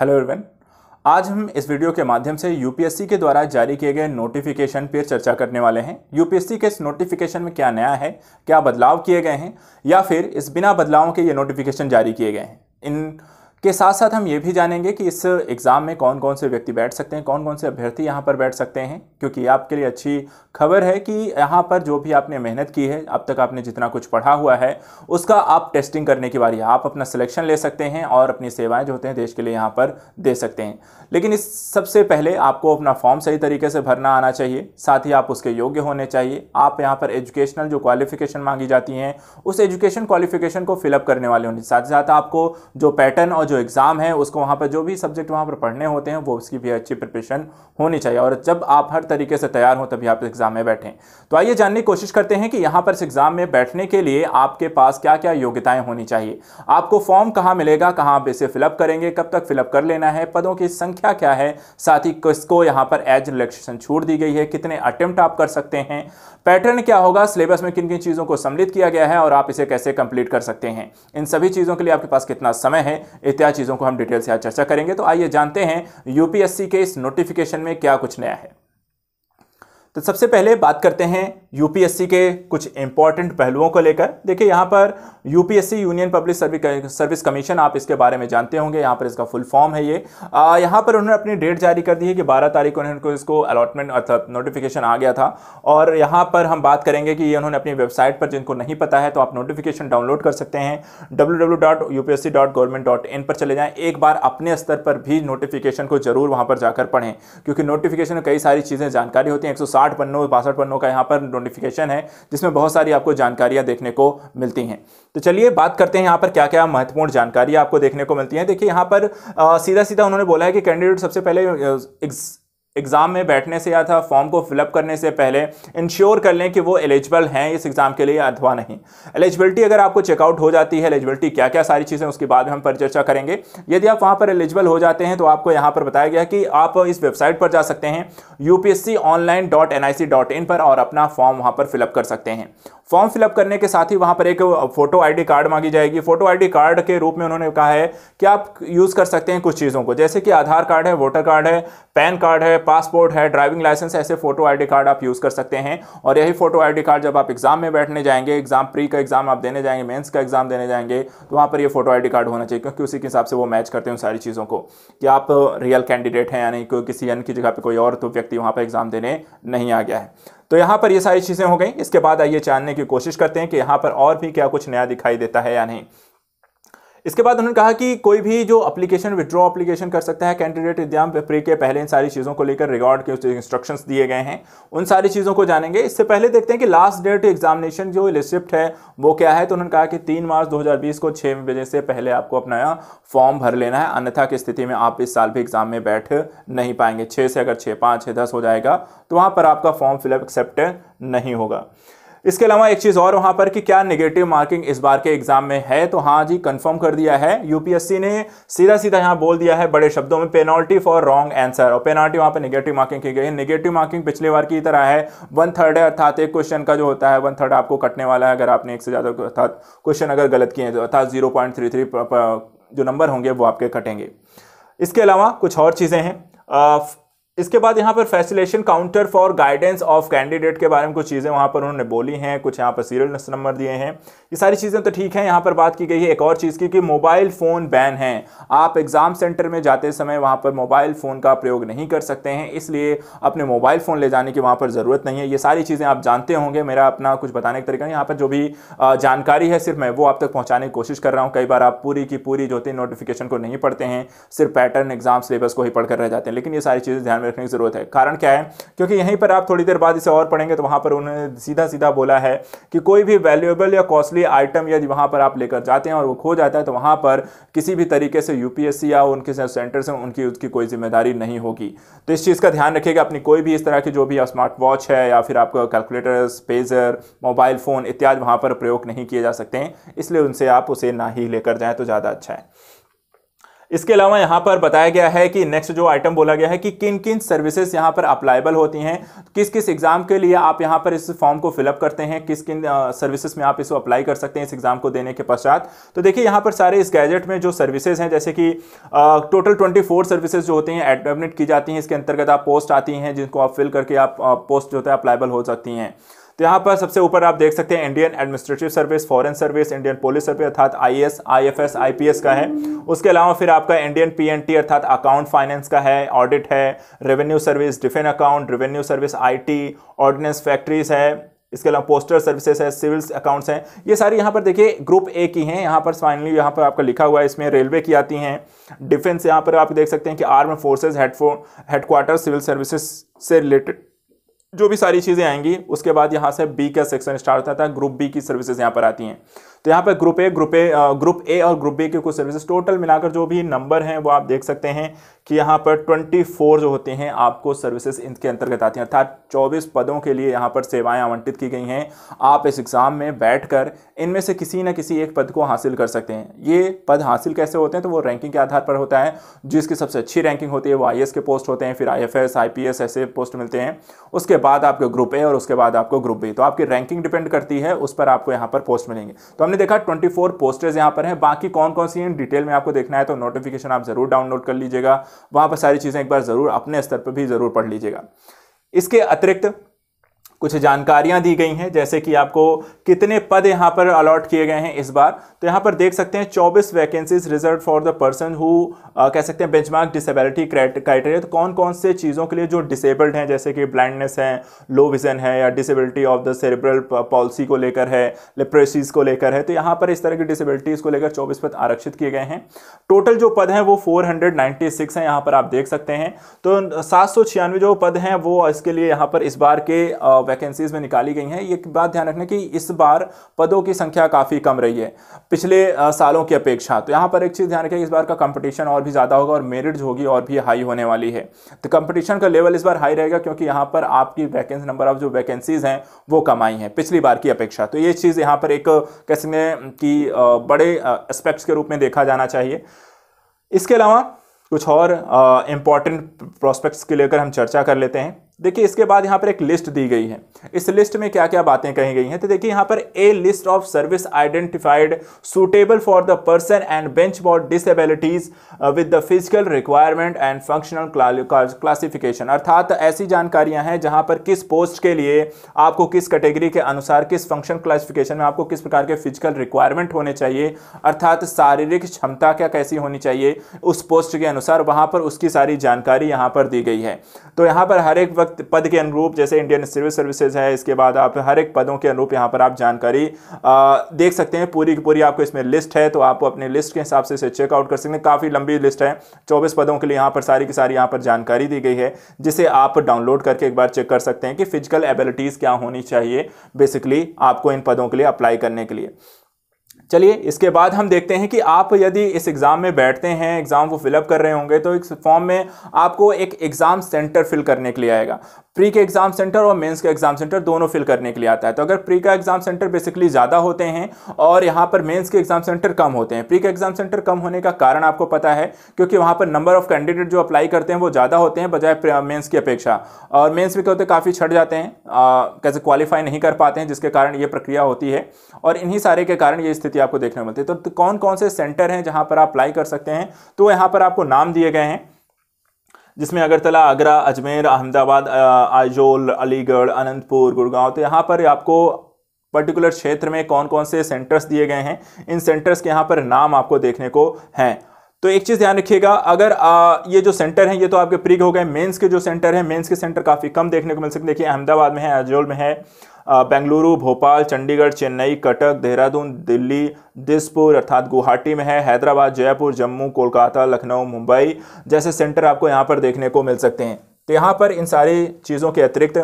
hello everyone आज हम इस वीडियो के माध्यम से यूपीएससी के द्वारा जारी किए गए नोटिफिकेशन पर चर्चा करने वाले हैं यूपीएससी के इस नोटिफिकेशन में क्या नया है क्या बदलाव किए गए हैं या फिर इस बिना बदलावों के ये नोटिफिकेशन जारी किए गए हैं इन के साथ साथ हम ये भी जानेंगे कि इस एग्ज़ाम में कौन कौन से व्यक्ति बैठ सकते हैं कौन कौन से अभ्यर्थी यहाँ पर बैठ सकते हैं क्योंकि आपके लिए अच्छी खबर है कि यहाँ पर जो भी आपने मेहनत की है अब तक आपने जितना कुछ पढ़ा हुआ है उसका आप टेस्टिंग करने की बारी आप अपना सिलेक्शन ले सकते हैं और अपनी सेवाएं जो होते हैं देश के लिए यहाँ पर दे सकते हैं लेकिन इस सबसे पहले आपको अपना फॉर्म सही तरीके से भरना आना चाहिए साथ ही आप उसके योग्य होने चाहिए आप यहाँ पर एजुकेशनल जो क्वालिफिकेशन मांगी जाती हैं उस एजुकेशन क्वालिफिकेशन को फिलअप करने वाले होने साथ ही साथ आपको जो पैटर्न और जो जो एग्ज़ाम है उसको वहाँ पर जो भी सब्जेक्ट वहाँ पर पढ़ने होते हैं वो उसकी भी अच्छी प्रिपरेशन होनी चाहिए और जब आप हर तरीके से तैयार हों तभी आप एग्ज़ाम में बैठें तो आइए जानने की कोशिश करते हैं कि यहाँ पर इस एग्ज़ाम में बैठने के लिए आपके पास क्या क्या योग्यताएँ होनी चाहिए आपको फॉर्म कहाँ मिलेगा कहाँ आप इसे फिलअप करेंगे कब तक फिलअप कर लेना है पदों की संख्या क्या है साथ ही किसको यहाँ पर एज रिलैक्सेशन छूट दी गई है कितने अटैम्प्ट आप कर सकते हैं पैटर्न क्या होगा सिलेबस में किन किन चीज़ों को सम्मिलित किया गया है और आप इसे कैसे कंप्लीट कर सकते हैं इन सभी चीज़ों के लिए आपके पास कितना समय है इत्यादि चीज़ों को हम डिटेल से आज चर्चा करेंगे तो आइए जानते हैं यूपीएससी के इस नोटिफिकेशन में क्या कुछ नया है तो सबसे पहले बात करते हैं यूपीएससी के कुछ इंपॉर्टेंट पहलुओं को लेकर देखिए यहाँ पर UPSC union public service service commission आप इसके बारे में जानते होंगे यहाँ पर इसका फुल फॉर्म है ये आ, यहाँ पर उन्होंने अपनी डेट जारी कर दी है कि 12 तारीख को उन्होंने इसको अलॉटमेंट अर्थात नोटिफिकेशन आ गया था और यहाँ पर हम बात करेंगे कि ये उन्होंने अपनी वेबसाइट पर जिनको नहीं पता है तो आप नोटिफिकेशन डाउनलोड कर सकते हैं डब्ल्यू पर चले जाएँ एक बार अपने स्तर पर भी नोटिफिकेशन को जरूर वहाँ पर जाकर पढ़ें क्योंकि नोटिफिकेशन में कई सारी चीज़ें जानकारी होती हैं एक पन्नों बासठ पन्नों का यहाँ पर नोटिफिकेशन है जिसमें बहुत सारी आपको जानकारियां देखने को मिलती हैं तो चलिए बात करते हैं यहाँ पर क्या क्या महत्वपूर्ण जानकारी आपको देखने को मिलती है देखिए यहाँ पर सीधा सीधा उन्होंने बोला है कि कैंडिडेट सबसे पहले एग्ज़ाम में बैठने से या था फॉर्म को फिलअप करने से पहले इंश्योर कर लें कि वो एलिजिबल हैं इस एग्ज़ाम के लिए अथवा नहीं एलिजिबिलिटी अगर आपको चेकआउट हो जाती है एलिजिबिलिटी क्या क्या सारी चीज़ें उसके बाद में हम परिचर्चा करेंगे यदि आप वहाँ पर एलिजिबल हो जाते हैं तो आपको यहाँ पर बताया गया कि आप इस वेबसाइट पर जा सकते हैं यू पर और अपना फॉर्म वहाँ पर फिलअप कर सकते हैं फॉर्म फिलअप करने के साथ ही वहाँ पर एक फोटो आईडी कार्ड मांगी जाएगी फोटो आईडी कार्ड के रूप में उन्होंने कहा है कि आप यूज़ कर सकते हैं कुछ चीज़ों को जैसे कि आधार कार्ड है वोटर कार्ड है पैन कार्ड है पासपोर्ट है ड्राइविंग लाइसेंस ऐसे फोटो आईडी कार्ड आप यूज़ कर सकते हैं और यही फोटो आईडी कार्ड जब आप एग्जाम में बैठने जाएंगे एग्जाम प्री का एग्जाम आप देने जाएंगे मेंस का एग्जाम देने जाएंगे तो वहाँ पर ये फोटो आईडी कार्ड होना चाहिए क्योंकि उसी के हिसाब से वो मैच करते हैं उन सारी चीज़ों को कि आप रियल कैंडिडेट हैं यानी कि किसी अन्य की जगह पर कोई और तो व्यक्ति वहाँ पर एग्जाम देने नहीं आ गया है तो यहाँ पर ये सारी चीज़ें हो गई इसके बाद आइए जानने की कोशिश करते हैं कि यहाँ पर और भी क्या कुछ नया दिखाई देता है या नहीं इसके बाद उन्होंने कहा कि कोई भी जो अप्लीकेशन विड्रॉ अप्लीकेशन कर सकता है कैंडिडेट एग्जाम प्रे के पहले इन सारी चीज़ों को लेकर रिकॉर्ड के इंस्ट्रक्शंस दिए गए हैं उन सारी चीज़ों को जानेंगे इससे पहले देखते हैं कि लास्ट डेट एग्जामिनेशन जो रिसिप्ट है वो क्या है तो उन्होंने कहा कि तीन मार्च दो को छः बजे से पहले आपको अपना फॉर्म भर लेना है अन्यथा की स्थिति में आप इस साल भी एग्जाम में बैठ नहीं पाएंगे छः से अगर छः पाँच छः दस हो जाएगा तो वहाँ पर आपका फॉर्म फिलअप एक्सेप्ट नहीं होगा इसके अलावा एक चीज़ और वहाँ पर कि क्या नेगेटिव मार्किंग इस बार के एग्जाम में है तो हाँ जी कंफर्म कर दिया है यूपीएससी ने सीधा सीधा यहाँ बोल दिया है बड़े शब्दों में पेनल्टी फॉर रॉन्ग आंसर और पेनल्टी वहाँ पर नेगेटिव मार्किंग की गई है नेगेटिव मार्किंग पिछले बार की तरह है वन थर्ड है अर्थात एक क्वेश्चन का जो होता है वन थर्ड आपको कटने वाला है अगर आपने एक से ज़्यादा अर्थात क्वेश्चन अगर गलत किए तो अर्थात जीरो जो नंबर होंगे वो आपके कटेंगे इसके अलावा कुछ और चीज़ें हैं इसके बाद यहाँ पर facilitation counter for guidance of candidate के बारे में कुछ चीज़ें वहाँ पर उन्होंने बोली हैं कुछ यहाँ पर सीरियल नंबर दिए हैं ये सारी चीज़ें तो ठीक हैं यहाँ पर बात की गई है एक और चीज़ की कि मोबाइल फ़ोन बैन है आप एग्ज़ाम सेंटर में जाते समय वहाँ पर मोबाइल फ़ोन का प्रयोग नहीं कर सकते हैं इसलिए अपने मोबाइल फ़ोन ले जाने की वहाँ पर ज़रूरत नहीं है ये सारी चीज़ें आप जानते होंगे मेरा अपना कुछ बताने का तरीका यहाँ पर जो भी जानकारी है सिर्फ मैं वो आप तक पहुँचाने की कोशिश कर रहा हूँ कई बार आप पूरी की पूरी जो नोटिफिकेशन को नहीं पढ़ते हैं सिर्फ पैटर्न एग्ज़ाम सिलेबस को ही पढ़कर रह जाते हैं लेकिन ये सारी चीज़ें ध्यान में रखने की ज़रूरत है कारण क्या है क्योंकि यहीं पर आप थोड़ी देर बाद इसे और पढ़ेंगे तो वहां पर उन्होंने सीधा सीधा बोला है कि कोई भी वैल्यूएबल या कॉस्टली आइटम यदि वहां पर आप लेकर जाते हैं और वो खो जाता है तो वहां पर किसी भी तरीके से यूपीएससी या उनके सेंटर से उनकी उसकी कोई जिम्मेदारी नहीं होगी तो इस चीज़ का ध्यान रखिएगा अपनी कोई भी इस तरह की जो भी स्मार्ट वॉच है या फिर आपका कैलकुलेटर पेजर मोबाइल फ़ोन इत्यादि वहां पर प्रयोग नहीं किए जा सकते हैं इसलिए उनसे आप उसे ना ही लेकर जाए तो ज़्यादा अच्छा है इसके अलावा यहाँ पर बताया गया है कि नेक्स्ट जो आइटम बोला गया है कि किन किन सर्विसेज यहाँ पर अप्लाइबल होती हैं किस किस एग्ज़ाम के लिए आप यहाँ पर इस फॉर्म को फिलअप करते हैं किस किन सर्विसेज में आप इसको अप्लाई कर सकते हैं इस एग्ज़ाम को देने के पश्चात तो देखिए यहाँ पर सारे इस गैजेट में जो सर्विसेज हैं जैसे कि टोटल ट्वेंटी सर्विसेज जो होती हैं एडमिट की जाती हैं इसके अंतर्गत आप पोस्ट आती हैं जिनको आप फिल करके आप पोस्ट जो होता है अप्लाइबल हो सकती हैं तो यहाँ पर सबसे ऊपर आप देख सकते हैं Indian administrative service foreign service Indian police service अर्थात I S I F S I P S का है उसके अलावा फिर आपका इंडियन पी एन टी अर्थात अकाउंट फाइनेंस का है ऑडिट है revenue service defence account revenue service I T ordnance factories है इसके अलावा पोस्टल सर्विसेज है सिविल अकाउंट्स हैं ये सारी यहाँ पर देखिए ग्रुप ए की हैं यहाँ पर फाइनली यहाँ पर आपका लिखा हुआ है इसमें रेलवे की आती हैं डिफेंस यहाँ पर आप देख सकते हैं कि arm forces headphone headquarter civil services से रिलेटेड जो भी सारी चीज़ें आएंगी उसके बाद यहाँ से बी का सेक्शन स्टार्ट होता है ग्रुप बी की सर्विसेज यहाँ पर आती हैं तो यहाँ पर group A group A group A और ग्रुप बी के कुछ सर्विसेज टोटल मिलाकर जो भी नंबर हैं वो आप देख सकते हैं कि यहाँ पर 24 जो होते हैं आपको सर्विसेज इनके अंतर्गत आती हैं अर्थात 24 पदों के लिए यहाँ पर सेवाएं आवंटित की गई हैं आप इस एग्ज़ाम में बैठकर इनमें से किसी न किसी एक पद को हासिल कर सकते हैं ये पद हासिल कैसे होते हैं तो वो रैंकिंग के आधार पर होता है जिसकी सबसे अच्छी रैंकिंग होती है वो आई के पोस्ट होते हैं फिर आई एफ ऐसे पोस्ट मिलते हैं उसके बाद आपके ग्रुप ए और उसके बाद आपको ग्रुप बी तो आपकी रैंकिंग डिपेंड करती है उस पर आपको यहाँ पर पोस्ट मिलेंगे तो हमने हमने देखा 24 पोस्टर्स यहाँ पर हैं बाकी कौन कौन सी हैं डिटेल में आपको देखना है तो नोटिफिकेशन आप ज़रूर डाउनलोड कर लीजिएगा वहाँ पर सारी चीज़ें एक बार ज़रूर अपने स्तर पर भी ज़रूर पढ़ लीजिएगा इसके अतिरिक्त कुछ जानकारियां दी गई हैं जैसे कि आपको कितने पद यहाँ पर अलॉट किए गए हैं इस बार तो यहाँ पर देख सकते हैं 24 vacancies reserve for the person who कह सकते हैं बेंचमार्क डिसेबिलिटी क्राइटेरिया तो कौन कौन से चीज़ों के लिए जो डिसेबल्ड हैं जैसे कि ब्लाइंडनेस है लो विजन है या disability of the cerebral palsy को लेकर है लिप्रेसीज को लेकर है तो यहाँ पर इस तरह की डिसेबिलिटीज़ को लेकर चौबीस पद आरक्षित किए गए हैं टोटल जो पद हैं वो फोर हंड्रेड नाइन्टी सिक्स हैं यहाँ पर आप देख सकते हैं तो सात सौ छियानवे जो पद हैं वो इसके लिए यहाँ पर इस बार के वैकेंसीज में निकाली गई हैं ये बात ध्यान रखना कि इस बार पदों की संख्या काफ़ी कम रही है पिछले सालों की अपेक्षा तो यहाँ पर एक चीज़ ध्यान रखें इस बार का कंपटीशन और भी ज़्यादा होगा और मेरिट होगी और भी हाई होने वाली है तो कंपटीशन का लेवल इस बार हाई रहेगा क्योंकि यहाँ पर आपकी वैकेंसी नंबर ऑफ जो वैकेंसीज़ हैं वो कम आई हैं पिछली बार की अपेक्षा तो ये चीज़ यहाँ पर एक कैसे कि बड़े एस्पेक्ट्स के रूप में देखा जाना चाहिए इसके अलावा कुछ और इम्पॉर्टेंट प्रोस्पेक्ट्स के लेकर हम चर्चा कर लेते हैं देखिए इसके बाद यहाँ पर एक लिस्ट दी गई है इस लिस्ट में क्या क्या बातें कही गई हैं तो देखिए यहाँ पर a list of service identified suitable for the person and bench for disabilities with the physical requirement and functional classification अर्थात ऐसी जानकारियां हैं जहां पर किस पोस्ट के लिए आपको किस कैटेगरी के अनुसार किस फंक्शन क्लासिफिकेशन में आपको किस प्रकार के फिजिकल रिक्वायरमेंट होने चाहिए अर्थात शारीरिक क्षमता क्या कैसी होनी चाहिए उस पोस्ट के अनुसार वहां पर उसकी सारी जानकारी यहाँ पर दी गई है तो यहाँ पर हर एक वक्त पद के अनुरूप जैसे इंडियन सिविल सर्विसेज है इसके बाद आप हर एक पदों के अनुरूप यहाँ पर आप जानकारी देख सकते हैं पूरी की पूरी आपको इसमें लिस्ट है तो आप अपने लिस्ट के हिसाब से इसे चेकआउट कर सकते हैं काफ़ी लंबी लिस्ट है चौबीस पदों के लिए यहाँ पर सारी की सारी यहाँ पर जानकारी दी गई है जिसे आप डाउनलोड करके एक बार चेक कर सकते हैं कि फिजिकल एबिलिटीज़ क्या होनी चाहिए बेसिकली आपको इन पदों के लिए अप्लाई करने के लिए चलिए इसके बाद हम देखते हैं कि आप यदि इस एग्ज़ाम में बैठते हैं एग्ज़ाम को फिलअप कर रहे होंगे तो इस फॉर्म में आपको एक एग्ज़ाम सेंटर फिल करने के लिए आएगा प्री के एग्जाम सेंटर और मेंस के एग्जाम सेंटर दोनों फिल करने के लिए आता है तो अगर प्री का एग्जाम सेंटर बेसिकली ज़्यादा होते हैं और यहाँ पर मेंस के एग्जाम सेंटर कम होते हैं प्री का एग्जाम सेंटर कम होने का कारण आपको पता है क्योंकि वहाँ पर नंबर ऑफ कैंडिडेट जो अप्लाई करते हैं वो ज़्यादा होते हैं बजाय मेन्स की अपेक्षा और मेन्स भी क्या होते काफ़ी छट जाते हैं कैसे क्वालिफाई नहीं कर पाते हैं जिसके कारण ये प्रक्रिया होती है और इन्हीं सारे के कारण ये स्थिति आपको देखने मिलती है तो कौन कौन से सेंटर हैं जहाँ पर आप अप्लाई कर सकते हैं तो यहाँ पर आपको नाम दिए गए हैं जिसमें अगरतला आगरा अजमेर अहमदाबाद आइजोल अलीगढ़ अनंतपुर गुड़गांव तो यहाँ पर आपको पर्टिकुलर क्षेत्र में कौन कौन से सेंटर्स दिए गए हैं इन सेंटर्स के यहाँ पर नाम आपको देखने को हैं तो एक चीज़ ध्यान रखिएगा अगर आ, ये जो सेंटर हैं ये तो आपके प्रिग हो गए मेंस के जो सेंटर हैं मेंस के सेंटर काफ़ी कम देखने को मिल सकते हैं देखिए अहमदाबाद में है अजोल में है बेंगलुरु भोपाल चंडीगढ़ चेन्नई कटक देहरादून दिल्ली दिसपुर अर्थात गुवाहाटी में है हैदराबाद जयपुर जम्मू कोलकाता लखनऊ मुंबई जैसे सेंटर आपको यहाँ पर देखने को मिल सकते हैं तो यहाँ पर इन सारी चीज़ों के अतिरिक्त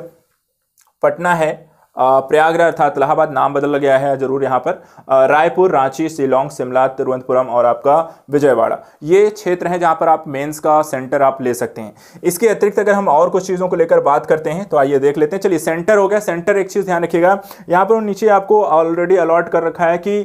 पटना है प्रयागराज अर्थात इलाहाबाद नाम बदल गया है जरूर यहाँ पर रायपुर रांची शिलोंग शिमला तिरुवनंतपुरम और आपका विजयवाड़ा ये क्षेत्र हैं जहाँ पर आप मेंस का सेंटर आप ले सकते हैं इसके अतिरिक्त अगर हम और कुछ चीज़ों को लेकर बात करते हैं तो आइए देख लेते हैं चलिए सेंटर हो गया सेंटर एक चीज़ ध्यान रखिएगा यहाँ पर नीचे आपको ऑलरेडी अलॉट कर रखा है कि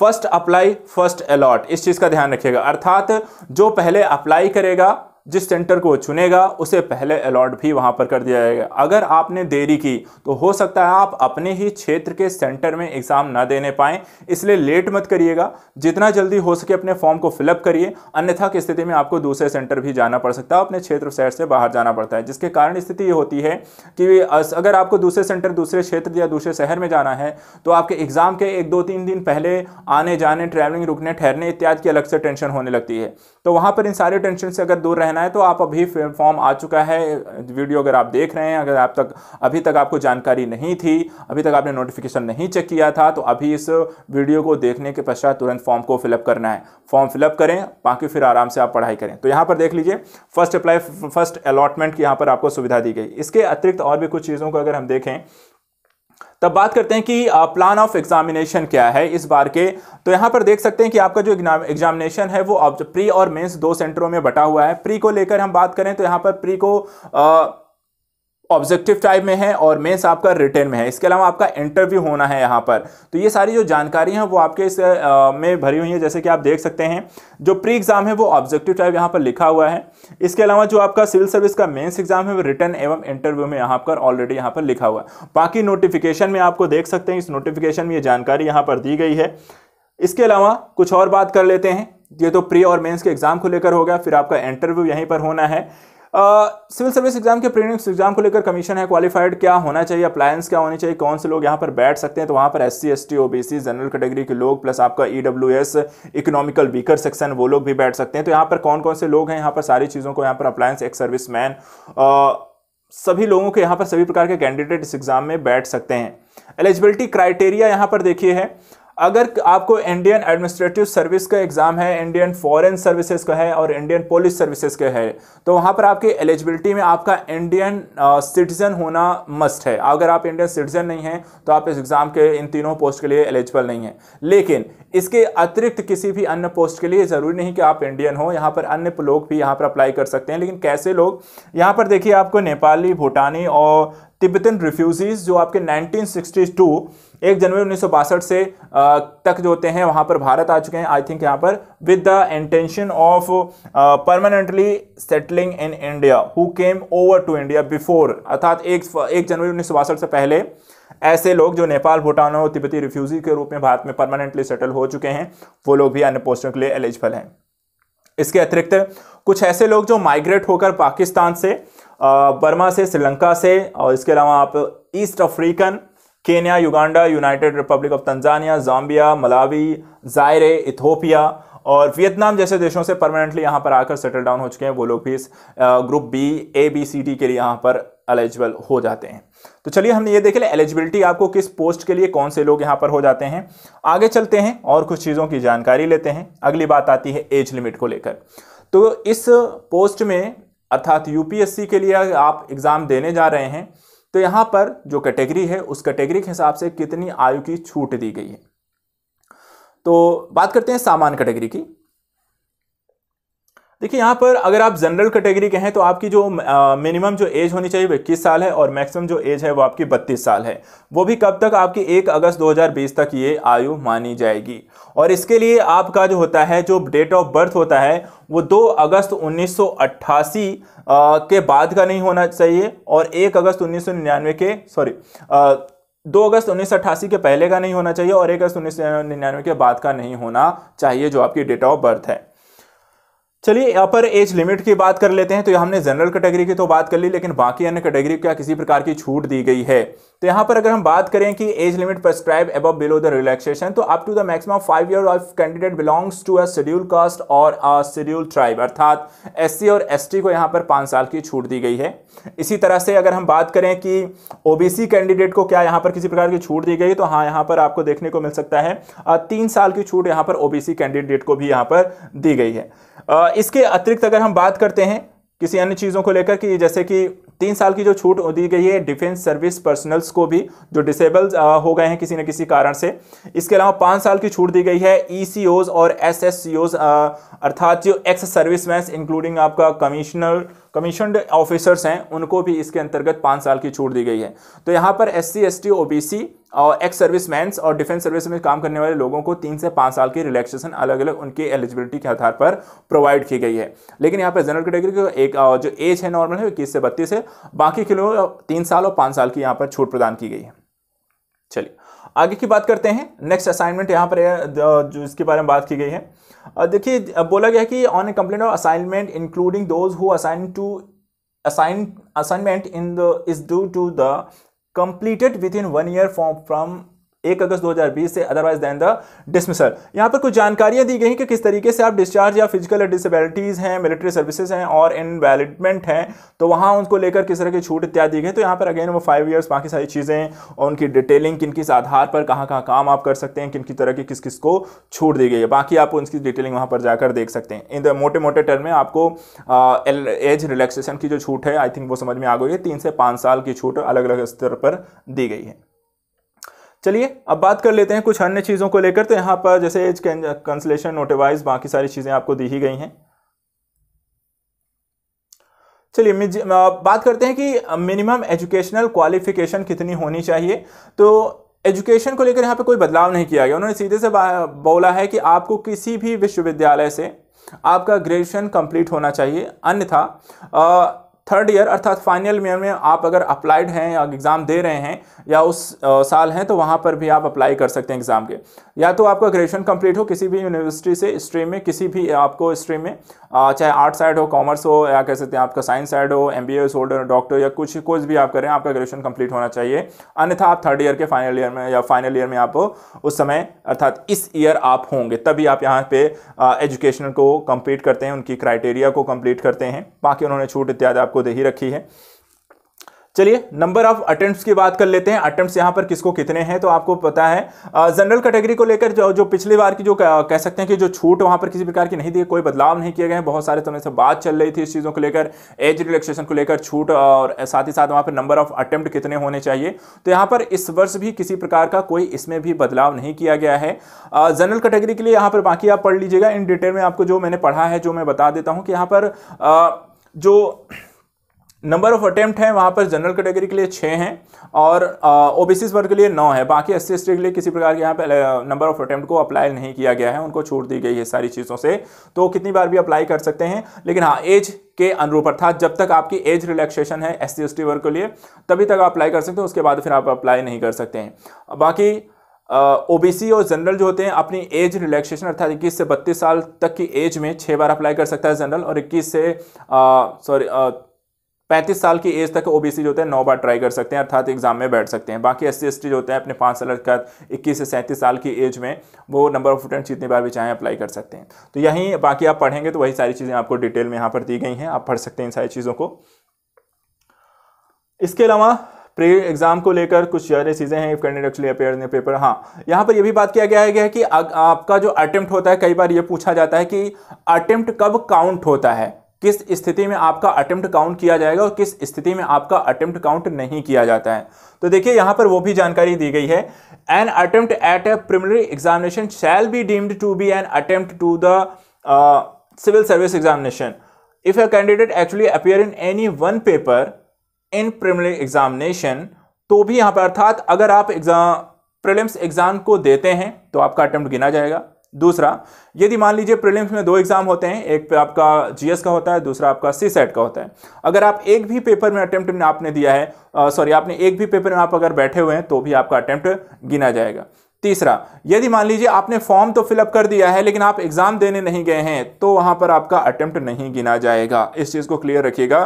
फर्स्ट अप्लाई फर्स्ट अलॉट इस चीज़ का ध्यान रखिएगा अर्थात जो पहले अप्लाई करेगा जिस सेंटर को चुनेगा उसे पहले अलॉट भी वहां पर कर दिया जाएगा अगर आपने देरी की तो हो सकता है आप अपने ही क्षेत्र के सेंटर में एग्ज़ाम ना देने पाए इसलिए लेट मत करिएगा जितना जल्दी हो सके अपने फॉर्म को फिलअप करिए अन्यथा की स्थिति में आपको दूसरे सेंटर भी जाना पड़ सकता है अपने क्षेत्र शहर से बाहर जाना पड़ता है जिसके कारण स्थिति ये होती है कि अगर आपको दूसरे सेंटर दूसरे क्षेत्र या दूसरे शहर में जाना है तो आपके एग्ज़ाम के एक दो तीन दिन पहले आने जाने ट्रैवलिंग रुकने ठहरने इत्यादि की अलग से टेंशन होने लगती है तो वहां पर इन सारे टेंशन से अगर दूर रहना कहना है तो आप अभी फॉर्म आ चुका है वीडियो अगर आप देख रहे हैं अगर आप तक अभी तक आपको जानकारी नहीं थी अभी तक आपने नोटिफिकेशन नहीं चेक किया था तो अभी इस वीडियो को देखने के पश्चात तुरंत फॉर्म को फिलअप करना है फॉर्म फिलअप करें बाकी फिर आराम से आप पढ़ाई करें तो यहाँ पर देख लीजिए फर्स्ट अप्लाई फर्स्ट अलॉटमेंट की यहाँ पर आपको सुविधा दी गई इसके अतिरिक्त और भी कुछ चीज़ों को अगर हम देखें तब बात करते हैं कि प्लान ऑफ एग्जामिनेशन क्या है इस बार के तो यहाँ पर देख सकते हैं कि आपका जो एग्जामिनेशन है वो प्री और मेंस दो सेंटरों में बटा हुआ है प्री को लेकर हम बात करें तो यहाँ पर प्री को आ, ऑब्जेक्टिव टाइप में है और मेंस आपका रिटर्न में है इसके अलावा आपका इंटरव्यू होना है यहाँ पर तो ये सारी जो जानकारी है वो आपके इस में भरी हुई है जैसे कि आप देख सकते हैं जो प्री एग्जाम है वो ऑब्जेक्टिव टाइप यहाँ पर लिखा हुआ है इसके अलावा जो आपका सिविल सर्विस का मेंस एग्जाम है वो रिटर्न एवं इंटरव्यू में यहाँ पर ऑलरेडी यहाँ पर लिखा हुआ है बाकी नोटिफिकेशन में आपको देख सकते हैं इस नोटिफिकेशन में ये जानकारी यहाँ पर दी गई है इसके अलावा कुछ और बात कर लेते हैं ये तो प्री और मेन्स के एग्जाम को लेकर हो गया फिर आपका इंटरव्यू यहीं पर होना है सिविल सर्विस एग्जाम के प्रीलिम्स एग्जाम को लेकर कमीशन है क्वालिफाइड क्या होना चाहिए अप्लायंस क्या होनी चाहिए कौन से लोग यहाँ पर बैठ सकते हैं तो वहाँ पर S C S T O B C general category के लोग प्लस आपका E W S economical weaker section वो लोग भी बैठ सकते हैं तो यहाँ पर कौन कौन से लोग हैं यहाँ पर सारी चीज़ों को यहाँ पर अप्लायंस एक सर्विस मैन सभी लोगों के यहाँ पर सभी प्रकार के कैंडिडेट इस एग्ज़ाम में बैठ सकते हैं एलिजिबिलिटी क्राइटेरिया यहाँ पर देखिए है अगर आपको इंडियन एडमिनिस्ट्रेटिव सर्विस का एग्ज़ाम है इंडियन फॉरेन सर्विसेज का है और इंडियन पुलिस सर्विसेज का है तो वहाँ पर आपकी एलिजिबिलिटी में आपका इंडियन सिटीज़न होना मस्ट है अगर आप इंडियन सिटीज़न नहीं हैं तो आप इस एग्ज़ाम के इन तीनों पोस्ट के लिए एलिजिबल नहीं है लेकिन इसके अतिरिक्त किसी भी अन्य पोस्ट के लिए ज़रूरी नहीं कि आप इंडियन हो यहाँ पर अन्य लोग भी यहाँ पर अप्लाई कर सकते हैं लेकिन कैसे लोग यहाँ पर देखिए आपको नेपाली भूटानी और तिब्बतन रिफ्यूजीज़ जो आपके नाइनटीन एक जनवरी उन्नीस से तक जो होते हैं वहाँ पर भारत आ चुके हैं आई थिंक यहाँ पर with the intention of permanently settling in India who came over to India before अर्थात एक एक जनवरी उन्नीस से पहले ऐसे लोग जो नेपाल भूटान और तिब्बती रिफ्यूजी के रूप में भारत में परमानेंटली सेटल हो चुके हैं वो लोग भी अन्य पोस्टों के लिए एलिजिबल हैं इसके अतिरिक्त कुछ ऐसे लोग जो माइग्रेट होकर पाकिस्तान से बर्मा से श्रीलंका से और इसके अलावा आप east African Kenya Uganda united republic of Tanzania Zambia Malawi Zaire Ethiopia और वियतनाम जैसे देशों से परमानेंटली यहाँ पर आकर सेटल डाउन हो चुके हैं वो लोग भी इस group B A B C D के लिए यहाँ पर एलिजिबल हो जाते हैं तो चलिए हमने ये देख लिया एलिजिबिलिटी आपको किस पोस्ट के लिए कौन से लोग यहाँ पर हो जाते हैं आगे चलते हैं और कुछ चीज़ों की जानकारी लेते हैं अगली बात आती है एज लिमिट को लेकर तो इस पोस्ट में अर्थात यूपीएससी के लिए आप एग्ज़ाम देने जा रहे हैं तो यहां पर जो कैटेगरी है उस कैटेगरी के हिसाब से कितनी आयु की छूट दी गई है तो बात करते हैं सामान्य कैटेगरी की देखिए यहाँ पर अगर आप जनरल कैटेगरी के हैं तो आपकी जो मिनिमम जो एज होनी चाहिए वो इक्कीस साल है और मैक्सिमम जो एज है वो आपकी बत्तीस साल है वो भी कब तक आपकी एक अगस्त 2020 तक ये आयु मानी जाएगी और इसके लिए आपका जो होता है जो डेट ऑफ बर्थ होता है वो 2 अगस्त 1988 के बाद का नहीं होना चाहिए और 1 अगस्त उन्नीस के सॉरी दो अगस्त उन्नीस के पहले का नहीं होना चाहिए और एक अगस्त उन्नीस के बाद का नहीं होना चाहिए जो आपकी डेट ऑफ बर्थ है चलिए अपर एज लिमिट की बात कर लेते हैं तो हमने जनरल कैटेगरी की तो बात कर ली लेकिन बाकी अन्य कैटेगरी क्या किसी प्रकार की छूट दी गई है तो यहाँ पर अगर हम बात करें कि एज लिमिट प्रस्क्राइब अब बिलो द रिलैक्सेशन तो up to the maximum five year of candidate belongs to a scheduled caste और अ शेड्यूल ट्राइब अर्थात एससी और एसटी को यहाँ पर पाँच साल की छूट दी गई है इसी तरह से अगर हम बात करें कि ओबीसी कैंडिडेट को क्या यहाँ पर किसी प्रकार की छूट दी गई तो हाँ यहाँ पर आपको देखने को मिल सकता है तीन साल की छूट यहाँ पर ओबीसी कैंडिडेट को भी यहाँ पर दी गई है इसके अतिरिक्त अगर हम बात करते हैं किसी अन्य चीज़ों को लेकर कि जैसे कि तीन साल की जो छूट दी गई है डिफेंस सर्विस पर्सनल्स को भी जो डिसेबल हो गए हैं किसी न किसी कारण से इसके अलावा पाँच साल की छूट दी गई है ई e और एस अर्थात जो एक्स सर्विस इंक्लूडिंग आपका कमिश्नर कमीशनड ऑफिसर्स हैं उनको भी इसके अंतर्गत पाँच साल की छूट दी गई है तो यहाँ पर S C S T O B C और एक्स सर्विस मैंस और डिफेंस सर्विस में काम करने वाले लोगों को तीन से पाँच साल की रिलैक्सेशन अलग अलग उनकी एलिजिबिलिटी के आधार पर प्रोवाइड की गई है लेकिन यहाँ पर जनरल कैटेगरी को एक जो एज है नॉर्मल है इक्कीस से बत्तीस है बाकी के लोग तीन साल और पाँच साल की यहाँ पर छूट प्रदान की गई है चलिए आगे की बात करते हैं नेक्स्ट असाइनमेंट यहाँ पर जो इसके बारे में बात की गई है देखिए बोला गया कि on a complaint of assignment including those who assign to assign assignment in the is due to the completed within one year from, from एक अगस्त 2020 से अदरवाइज देन द डिसमिसल यहां पर कुछ जानकारियां दी गई कि किस तरीके से आप डिस्चार्ज या फिजिकल डिसेबिलिटीज़ हैं मिलिट्री सर्विसेज हैं और इनवेलिडमेंट हैं तो वहां उनको लेकर किस तरह की छूट इत्यादि गई तो यहां पर अगेन वो फाइव ईयर्स बाकी सारी चीज़ें और उनकी डिटेलिंग किन किस आधार पर कहाँ कहाँ काम आप कर सकते हैं किन किस तरह की किस किस को छूट दी गई है बाकी आप उनकी डिटेलिंग वहां पर जाकर देख सकते हैं इन द मोटे मोटे टर्म में आपको एज रिलैक्सेशन की जो छूट है आई थिंक वो समझ में आ गई है तीन से पाँच साल की छूट अलग अलग स्तर पर दी गई है चलिए अब बात कर लेते हैं कुछ अन्य चीज़ों को लेकर तो यहाँ पर जैसे एज कंसलेशन नोटिवाइज बाकी सारी चीज़ें आपको दी ही गई हैं चलिए बात करते हैं कि मिनिमम एजुकेशनल क्वालिफिकेशन कितनी होनी चाहिए तो एजुकेशन को लेकर यहाँ पे कोई बदलाव नहीं किया गया उन्होंने सीधे से बोला है कि आपको किसी भी विश्वविद्यालय से आपका ग्रेजुएशन कंप्लीट होना चाहिए अन्यथा थर्ड ईयर अर्थात फाइनल ईयर में आप अगर अप्लाइड हैं या एग्ज़ाम दे रहे हैं या उस साल हैं तो वहाँ पर भी आप अप्लाई कर सकते हैं एग्ज़ाम के या तो आपका ग्रेजुएशन कंप्लीट हो किसी भी यूनिवर्सिटी से स्ट्रीम में किसी भी आपको स्ट्रीम में चाहे आर्ट साइड हो कॉमर्स हो या कह सकते हैं आपका साइंस साइड हो एम बी होल्डर डॉक्टर या कुछ कोर्स भी आप करें आपका ग्रेजुएशन कंप्लीट होना चाहिए अन्यथा आप थर्ड ईयर के फाइनल ईयर में या फाइनल ईयर में आप उस समय अर्थात इस ईयर आप होंगे तभी आप यहाँ पर एजुकेशन को कंप्लीट करते हैं उनकी क्राइटेरिया को कंप्लीट करते हैं बाकी उन्होंने छूट इत्यादि आप आपको दे ही रखी है चलिए नंबर ऑफ अटेम्प्ट की बात कर लेते हैं अटेम्प्ट यहाँ पर किसको कितने हैं तो आपको पता है जनरल कैटेगरी को लेकर जो जो पिछली बार की जो कह सकते हैं कि जो छूट वहाँ पर किसी प्रकार की नहीं दी कोई बदलाव नहीं किए गए हैं बहुत सारे समय तो से बात चल रही थी इस चीज़ों को लेकर एज रिलैक्सेशन को लेकर छूट और साथ ही साथ वहाँ पर नंबर ऑफ अटेम्प्ट कितने होने चाहिए तो यहाँ पर इस वर्ष भी किसी प्रकार का कोई इसमें भी बदलाव नहीं किया गया है जनरल कैटेगरी के लिए यहाँ पर बाकी आप पढ़ लीजिएगा इन डिटेल में आपको जो मैंने पढ़ा है जो मैं बता देता हूँ कि यहाँ पर जो नंबर ऑफ अटेम्प्ट है वहाँ पर जनरल कैटेगरी के लिए छः हैं और ओ बी वर्ग के लिए नौ है बाकी एस सी के लिए किसी प्रकार के यहाँ पर नंबर ऑफ अटेम्प्ट को अप्लाई नहीं किया गया है उनको छूट दी गई है सारी चीज़ों से तो कितनी बार भी अप्लाई कर सकते हैं लेकिन हाँ एज के अनुरूप अर्थात जब तक आपकी एज रिलैक्सेशन है एस सी वर्ग के लिए तभी तक आप अप्लाई कर सकते हैं उसके बाद फिर आप अप्लाई नहीं कर सकते हैं बाकी ओ uh, और जनरल जो होते हैं अपनी एज रिलैक्सेशन अर्थात इक्कीस से बत्तीस साल तक की एज में छः बार अप्लाई कर सकता है जनरल और इक्कीस से सॉरी पैंतीस साल की एज तक ओबीसी जो होते हैं नौ बार ट्राई कर सकते हैं अर्थात एग्जाम में बैठ सकते हैं बाकी एस सी जो होते हैं अपने पाँच साल अर्थात इक्कीस से सैंतीस साल की एज में वो नंबर ऑफ अटेंट जितनी बार भी चाहें अप्लाई कर सकते हैं तो यहीं बाकी आप पढ़ेंगे तो वही सारी चीज़ें आपको डिटेल में यहाँ पर दी गई हैं आप पढ़ सकते हैं इन सारी चीज़ों को इसके अलावा प्री एग्जाम को लेकर कुछ सारी चीज़ें हैं इफ कैंडिडेट एक्चुअली अपेयर ने पेपर हाँ यहाँ पर यह भी बात किया गया है कि आपका जो अटेम्प्ट होता है कई बार ये पूछा जाता है कि अटेम्प्ट कब काउंट होता है किस स्थिति में आपका अटेम्प्ट काउंट किया जाएगा और किस स्थिति में आपका अटेम्प्ट काउंट नहीं किया जाता है तो देखिए यहां पर वो भी जानकारी दी गई है an attempt at a preliminary examination shall be deemed to be an attempt to the civil service examination if a candidate actually appear in any one paper in preliminary examination तो भी यहां पर अर्थात अगर आप एग्जाम प्रिलिम्स एग्जाम को देते हैं तो आपका अटेम्प्ट गिना जाएगा दूसरा यदि मान लीजिए प्रीलिम्स में दो एग्जाम होते हैं एक पे आपका जीएस का होता है दूसरा आपका सी सेट का होता है अगर आप एक भी पेपर में अटेम्प्ट आपने दिया है सॉरी आपने एक भी पेपर में आप अगर बैठे हुए हैं तो भी आपका अटेम्प्ट गिना जाएगा तीसरा यदि मान लीजिए आपने फॉर्म तो फिलअप कर दिया है लेकिन आप एग्जाम देने नहीं गए हैं तो वहां पर आपका अटेम्प्ट नहीं गिना जाएगा इस चीज को क्लियर रखिएगा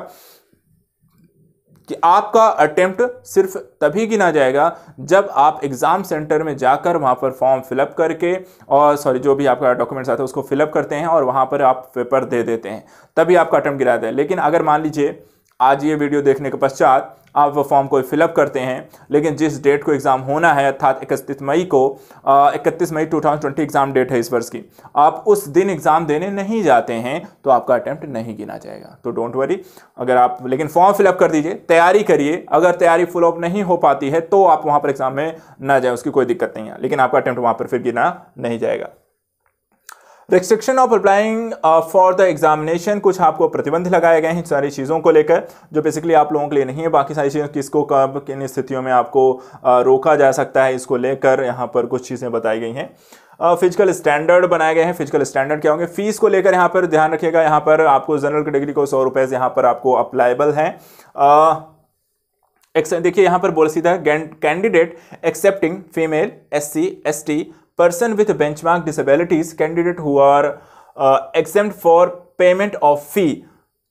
कि आपका अटेम्प्ट सिर्फ तभी गिना जाएगा जब आप एग्ज़ाम सेंटर में जाकर वहां पर फॉर्म फिलअप करके और सॉरी जो भी आपका डॉक्यूमेंट्स आता है उसको फिलअप करते हैं और वहां पर आप पेपर दे देते हैं तभी आपका अटैम्प्ट गिराया जाए लेकिन अगर मान लीजिए आज ये वीडियो देखने के पश्चात आप वो फॉर्म को फिलअप करते हैं लेकिन जिस डेट को एग्ज़ाम होना है अर्थात इकतीस मई को इकतीस मई 2020 एग्ज़ाम डेट है इस वर्ष की आप उस दिन एग्ज़ाम देने नहीं जाते हैं तो आपका अटैम्प्ट नहीं गिना जाएगा तो डोंट वरी अगर आप लेकिन फॉर्म फिलअप कर दीजिए तैयारी करिए अगर तैयारी फुलअप नहीं हो पाती है तो आप वहाँ पर एग्ज़ाम में ना जाए उसकी कोई दिक्कत नहीं है लेकिन आपका अटैम्प्ट वहाँ पर फिर गिना नहीं जाएगा restriction of applying for the examination कुछ आपको प्रतिबंध लगाए गए हैं सारी चीज़ों को लेकर जो बेसिकली आप लोगों के लिए नहीं है बाकी सारी चीज़ें किसको कब किन स्थितियों में आपको uh, रोका जा सकता है इसको लेकर यहाँ पर कुछ चीज़ें बताई गई हैं फिजिकल uh, स्टैंडर्ड बनाए गए हैं फिजिकल स्टैंडर्ड क्या होंगे फीस को लेकर यहाँ पर ध्यान रखिएगा यहाँ पर आपको जनरल कैटेगरी को सौ रुपये यहाँ पर आपको अप्लाइबल है uh, देखिए यहाँ पर बोल सीधा candidate excepting female S C S T person with benchmark disabilities candidate who are uh, exempt for payment of fee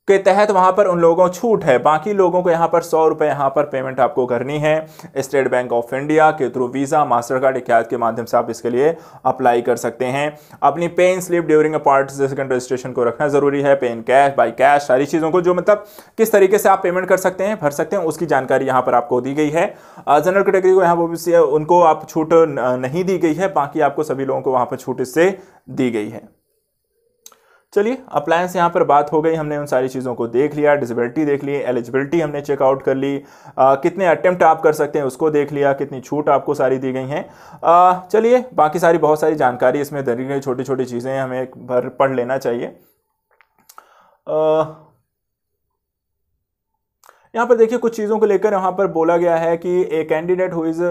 के तहत वहाँ पर उन लोगों छूट है बाकी लोगों को यहाँ पर सौ रुपये यहाँ पर पेमेंट आपको करनी है स्टेट बैंक ऑफ इंडिया के थ्रू वीज़ा मास्टर कार्ड इत्यादि के माध्यम से आप इसके लिए अप्लाई कर सकते हैं अपनी pen slip during a participant registration को रखना ज़रूरी है पेन कैश बाई कैश सारी चीज़ों को जो मतलब किस तरीके से आप पेमेंट कर सकते हैं भर सकते हैं उसकी जानकारी यहाँ पर आपको दी गई है जनरल कैटेगरी को यहाँ पर उनको आप छूट नहीं दी गई है बाकी आपको सभी लोगों को वहाँ पर छूट इससे दी गई है चलिए अप्लायंस यहाँ पर बात हो गई हमने उन सारी चीज़ों को देख लिया डिसेबिलिटी देख ली एलिजिबिलिटी हमने चेकआउट कर ली आ, कितने अटेम्प्ट आप कर सकते हैं उसको देख लिया कितनी छूट आपको सारी दी गई हैं चलिए बाकी सारी बहुत सारी जानकारी इसमें दरी गई छोटी छोटी चीज़ें हमें भर पढ़ लेना चाहिए आ, यहाँ पर देखिए कुछ चीज़ों को लेकर यहाँ पर बोला गया है कि a candidate who is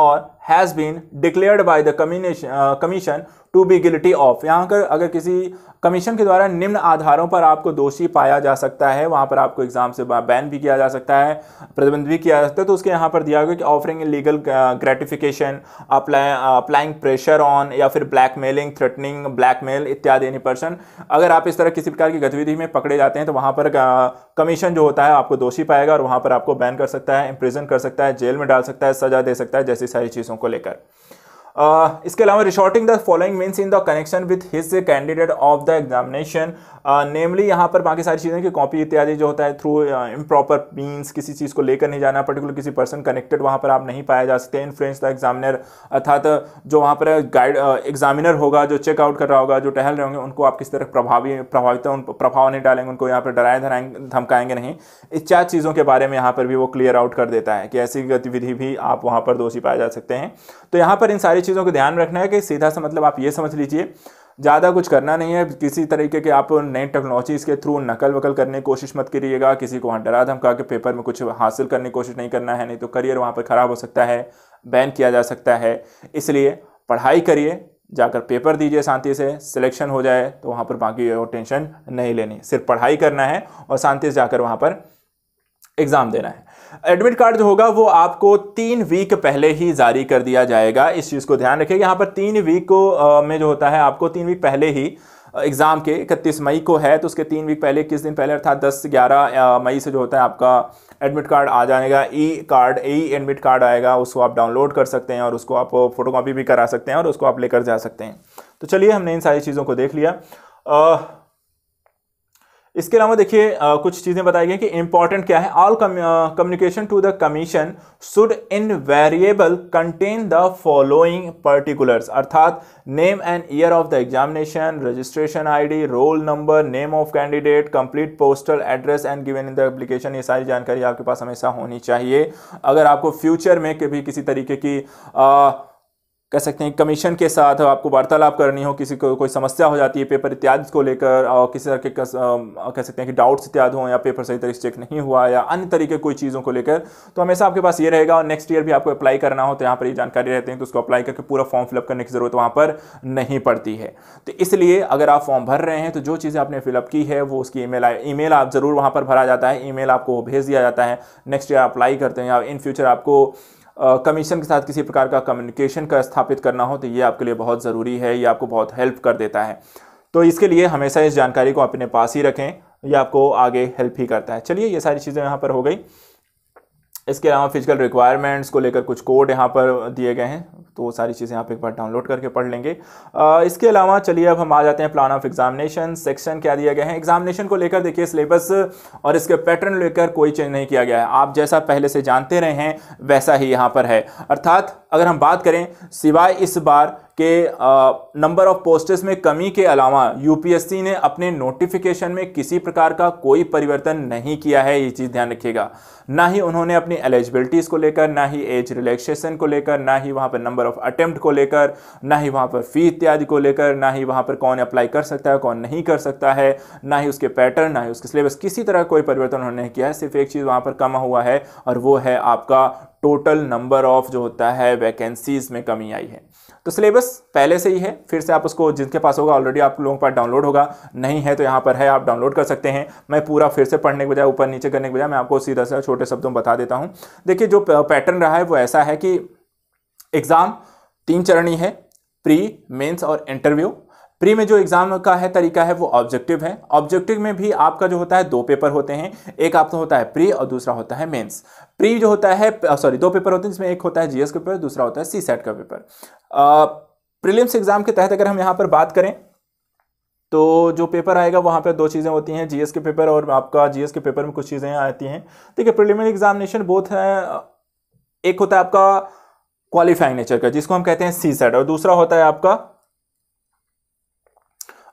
or has been declared by the commission to be guilty of यहाँ पर अगर किसी कमीशन के द्वारा निम्न आधारों पर आपको दोषी पाया जा सकता है वहाँ पर आपको एग्जाम से बैन भी किया जा सकता है प्रतिबंध भी किया जा सकता है तो उसके यहाँ पर दिया गया कि offering legal gratification applying pressure on या फिर ब्लैकमेलिंग थ्रेटनिंग ब्लैकमेल इत्यादि एनी पर्सन अगर आप इस तरह किसी प्रकार की गतिविधि में पकड़े जाते हैं तो वहाँ पर कमीशन uh, जो होता है आपको दोषी पाएगा और वहाँ पर आपको बैन कर सकता है इम्प्रिजन कर सकता है जेल में डाल सकता है सजा दे सकता है जैसी सारी चीज़ों को लेकर Uh, इसके अलावा resorting the following means in the connection with his candidate of the examination namely यहाँ पर बाकी सारी चीज़ें कि कॉपी इत्यादि जो होता है थ्रू इम प्रॉपर मीन्स किसी चीज़ को लेकर नहीं जाना पर्टिकुलर किसी पर्सन कनेक्टेड वहाँ पर आप नहीं पाया जा सकते इन्फ्लुएंस द एग्जामिनर अर्थात जो वहाँ पर गाइड एग्जामिनर uh, होगा जो चेकआउट कर रहा होगा जो टहल रहे होंगे उनको आप किस तरह प्रभावी प्रभावित उन प्रभाव नहीं डालेंगे उनको यहाँ पर डराए धराएंगे धमकाएंगे नहीं चार चीज़ों के बारे में यहाँ पर भी वो क्लियर आउट कर देता है कि ऐसी गतिविधि भी आप वहाँ पर दोषी पाए जा सकते हैं तो यहाँ पर इन सारी सारी चीज़ों को ध्यान रखना है कि सीधा सा मतलब आप ये समझ लीजिए ज़्यादा कुछ करना नहीं है किसी तरीके के आप नई टेक्नोलॉजीज़ के थ्रू नकल वकल करने की कोशिश मत करिएगा किसी को वहाँ डरा धमका के पेपर में कुछ हासिल करने की कोशिश नहीं करना है नहीं तो करियर वहाँ पर ख़राब हो सकता है बैन किया जा सकता है इसलिए पढ़ाई करिए जाकर पेपर दीजिए शांति से सिलेक्शन हो जाए तो वहाँ पर बाकी और टेंशन नहीं लेनी सिर्फ पढ़ाई करना है और शांति से जाकर वहाँ पर एग्ज़ाम देना है एडमिट कार्ड जो होगा वो आपको तीन वीक पहले ही जारी कर दिया जाएगा इस चीज़ को ध्यान रखिए यहाँ पर तीन वीक को में जो होता है आपको तीन वीक पहले ही एग्ज़ाम के इकतीस मई को है तो उसके तीन वीक पहले किस दिन पहले अर्थात दस ग्यारह मई से जो होता है आपका एडमिट कार्ड आ जाएगा E card E admit card आएगा उसको आप डाउनलोड कर सकते हैं और उसको आप फोटोकॉपी भी करा सकते हैं और उसको आप लेकर जा सकते हैं तो चलिए हमने इन सारी चीज़ों को देख लिया आ, इसके अलावा देखिए कुछ चीज़ें बताई गई कि इंपॉर्टेंट क्या है all communication to the commission should invariably contain the following particulars अर्थात name and year of the examination registration ID roll number name of candidate complete postal address and given in the application ये सारी जानकारी आपके पास हमेशा होनी चाहिए अगर आपको फ्यूचर में कभी किसी तरीके की आ, कह सकते हैं कमीशन के साथ आपको वार्तालाप करनी हो किसी को कोई समस्या हो जाती है पेपर इत्यादि को लेकर और किसी तरह के कस, कह सकते हैं कि डाउट्स इत्यादि हों या पेपर सही तरीके से चेक नहीं हुआ या अन्य तरीके कोई चीज़ों को लेकर तो हमेशा आपके पास ये रहेगा और नेक्स्ट ईयर भी आपको अप्लाई करना हो तो यहाँ पर ये जानकारी रहती है तो उसको अप्लाई करके पूरा फॉर्म फिलअप करने की ज़रूरत वहाँ पर नहीं पड़ती है तो इसलिए अगर आप फॉर्म भर रहे हैं तो जो चीज़ें आपने फिलअप की है वो उसकी ई ई मेल आप ज़रूर वहाँ पर भरा जाता है मेल आपको भेज दिया जाता है नेक्स्ट ईयर अप्लाई करते हैं या इन फ्यूचर आपको कमीशन के साथ किसी प्रकार का कम्युनिकेशन का स्थापित करना हो तो ये आपके लिए बहुत ज़रूरी है ये आपको बहुत हेल्प कर देता है तो इसके लिए हमेशा इस जानकारी को अपने पास ही रखें ये आपको आगे हेल्प ही करता है चलिए ये सारी चीज़ें यहाँ पर हो गई इसके अलावा फिजिकल रिक्वायरमेंट्स को लेकर कुछ कोड यहाँ पर दिए गए हैं तो वो सारी चीज़ें आप एक बार डाउनलोड करके पढ़ लेंगे आ, इसके अलावा चलिए अब हम आ जाते हैं प्लान ऑफ एग्जामिनेशन सेक्शन क्या दिया गया है एग्जामिनेशन को लेकर देखिए सिलेबस और इसके पैटर्न लेकर कोई चेंज नहीं किया गया है आप जैसा पहले से जानते रहे हैं वैसा ही यहाँ पर है अर्थात अगर हम बात करें सिवाय इस बार कि नंबर ऑफ पोस्टर्स में कमी के अलावा यूपीएससी ने अपने नोटिफिकेशन में किसी प्रकार का कोई परिवर्तन नहीं किया है ये चीज़ ध्यान रखिएगा ना ही उन्होंने अपनी एलिजिबिलिटीज़ को लेकर ना ही एज रिलैक्सेशन को लेकर ना ही वहाँ पर नंबर ऑफ अटेम्प्ट को लेकर ना ही वहाँ पर फ़ी इत्यादि को लेकर ना ही वहाँ पर कौन अप्लाई कर सकता है कौन नहीं कर सकता है ना ही उसके पैटर्न ना ही उसके सिलेबस किसी तरह कोई परिवर्तन उन्होंने किया है सिर्फ एक चीज़ वहाँ पर कम हुआ है और वो है आपका टोटल नंबर ऑफ जो होता है वैकेंसीज में कमी आई है तो सिलेबस पहले से ही है फिर से आप उसको जिनके पास होगा ऑलरेडी आप लोगों के पास डाउनलोड होगा नहीं है तो यहाँ पर है आप डाउनलोड कर सकते हैं मैं पूरा फिर से पढ़ने के बजाय ऊपर नीचे करने के बजाय मैं आपको सीधा सा छोटे शब्दों में बता देता हूँ देखिए जो पैटर्न रहा है वो ऐसा है कि एग्ज़ाम तीन चरणी है प्री मेंस और इंटरव्यू प्री में जो एग्जाम का है तरीका है वो ऑब्जेक्टिव है ऑब्जेक्टिव में भी आपका जो होता है दो पेपर होते हैं एक आपका होता है प्री और दूसरा होता है मेंस प्री जो होता है सॉरी दो पेपर होते हैं जिसमें एक होता है जीएस का पेपर दूसरा होता है सी सेट का पेपर प्रीलिम्स एग्जाम के तहत अगर हम यहाँ पर बात करें तो जो पेपर आएगा वहाँ पर दो चीज़ें होती हैं जीएस के पेपर और आपका जीएस के पेपर में कुछ चीज़ें आती हैं देखिए प्रिलिमिनरी एग्जामिनेशन बोथ है एक होता है आपका क्वालिफाइंग नेचर का जिसको हम कहते हैं सी सेट और दूसरा होता है आपका